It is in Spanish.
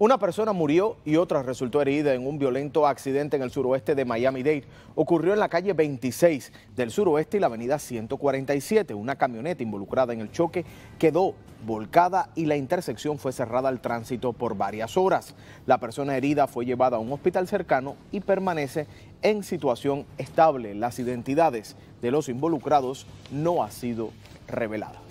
Una persona murió y otra resultó herida en un violento accidente en el suroeste de Miami-Dade. Ocurrió en la calle 26 del suroeste y la avenida 147. Una camioneta involucrada en el choque quedó volcada y la intersección fue cerrada al tránsito por varias horas. La persona herida fue llevada a un hospital cercano y permanece en situación estable. Las identidades de los involucrados no han sido reveladas.